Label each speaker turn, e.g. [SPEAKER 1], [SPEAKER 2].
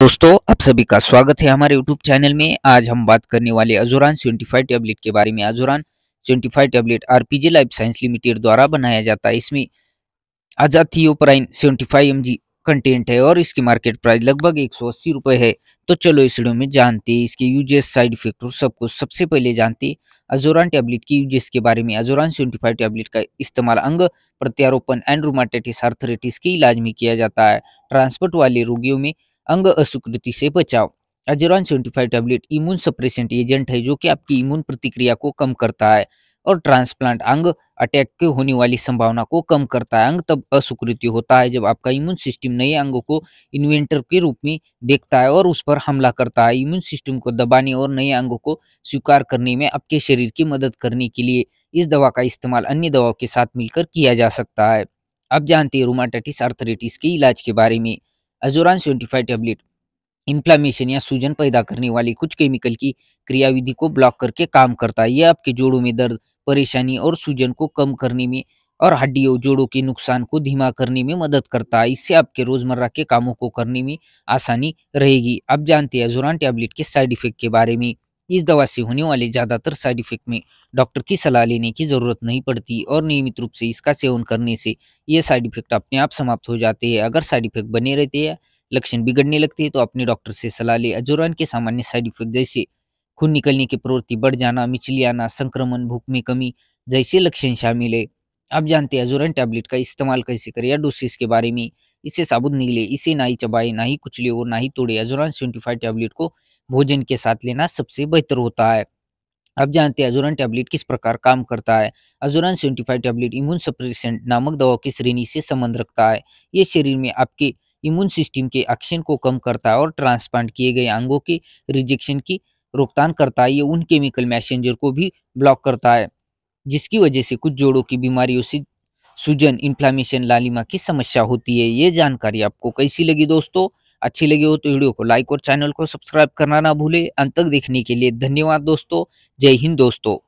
[SPEAKER 1] दोस्तों आप सभी का स्वागत है हमारे YouTube चैनल में आज हम बात करने वाले अजुरान 75 टैबलेट के बारे में Azoran 75 tablet RPJ life science limited द्वारा बनाया जाता है इसमें आजाद थियोपराइन 75 एमजी कंटेंट है और इसकी मार्केट प्राइस लगभग एक सौ है तो चलो इस वीडियो में जानते हैं इसके यूजेस साइड इफेक्ट और सब कुछ सबसे पहले जानते अजोरान टैबलेट की यूजेस के बारे में अजोरान सेवेंटी फाइव टैबलेट का इस्तेमाल अंग प्रत्यारोपण एंड रोमाटाइटिस आर्थराइटिस के इलाज में किया जाता है ट्रांसपोर्ट वाले रोगियों में अंग अस्वीकृति से बचाव Azoran seventy five tablet immunosuppressant agent है जो कि आपकी इम्यून प्रतिक्रिया को कम करता है और ट्रांसप्लांट अंग अटैक के होने वाली संभावना को कम करता है अंग तब अस्वीकृति होता है जब आपका इम्यून सिस्टम नए अंगों को इन्वेंटर के रूप में देखता है और उस पर हमला करता है इम्यून सिस्टम को दबाने और नए अंगों को स्वीकार करने में आपके शरीर की मदद करने के लिए इस दवा का इस्तेमाल अन्य दवाओं के साथ मिलकर किया जा सकता है अब जानते हैं रोमाटाइटिस आर्थराइटिस के इलाज के बारे में अजोरान सेवेंटी टेबलेट इन्फ्लामेशन या सूजन पैदा करने वाली कुछ केमिकल की क्रियाविधि को ब्लॉक करके काम करता है यह आपके जोड़ों में दर्द परेशानी और सूजन को कम करने में और हड्डियों जोड़ों के नुकसान को धीमा करने में मदद करता है इससे आपके रोजमर्रा के कामों को करने में आसानी रहेगी आप जानते हैं अजोरान टैबलेट के साइड इफेक्ट के बारे में इस दवा से होने वाले ज़्यादातर साइड इफेक्ट में डॉक्टर की सलाह लेने की ज़रूरत नहीं पड़ती और नियमित रूप से इसका सेवन करने से ये साइड इफेक्ट अपने आप समाप्त हो जाते हैं अगर साइड इफेक्ट बने रहते हैं लक्षण बिगड़ने लगते हैं तो अपने डॉक्टर से सलाह ले अजोरान के सामान्य साइड इफेक्ट जैसे खून निकलने की प्रवृत्ति बढ़ जाना मिचली आना संक्रमण भूख में कमी जैसे लक्षण शामिल है आप जानते हैं अजोरान टैबलेट का इस्तेमाल कैसे करें या डोसेस के बारे में इसे साबुत निकले इसे ना ही चबाए ना ही कुचले और ना ही तोड़े अजोरान सेवेंटी फाइव टैबलेट को भोजन के साथ लेना सबसे बेहतर होता है अब जानते हैं अजोरन टैबलेट किस प्रकार काम करता है Azoran seventy tablet immunosuppressant नामक दवाओं की श्रेणी से संबंध रखता है ये शरीर में आपके इम्यून सिस्टम के एक्शन को कम करता है और ट्रांसप्लांट किए गए अंगों के रिजेक्शन की रोकथाम करता है ये उन केमिकल मैसेंजर को भी ब्लॉक करता है जिसकी वजह से कुछ जोड़ों की बीमारियों से सूजन इन्फ्लामेशन लालिमा की समस्या होती है ये जानकारी आपको कैसी लगी दोस्तों अच्छी लगी हो तो वीडियो को लाइक और चैनल को सब्सक्राइब करना ना भूले अंत तक देखने के लिए धन्यवाद दोस्तों जय हिंद दोस्तों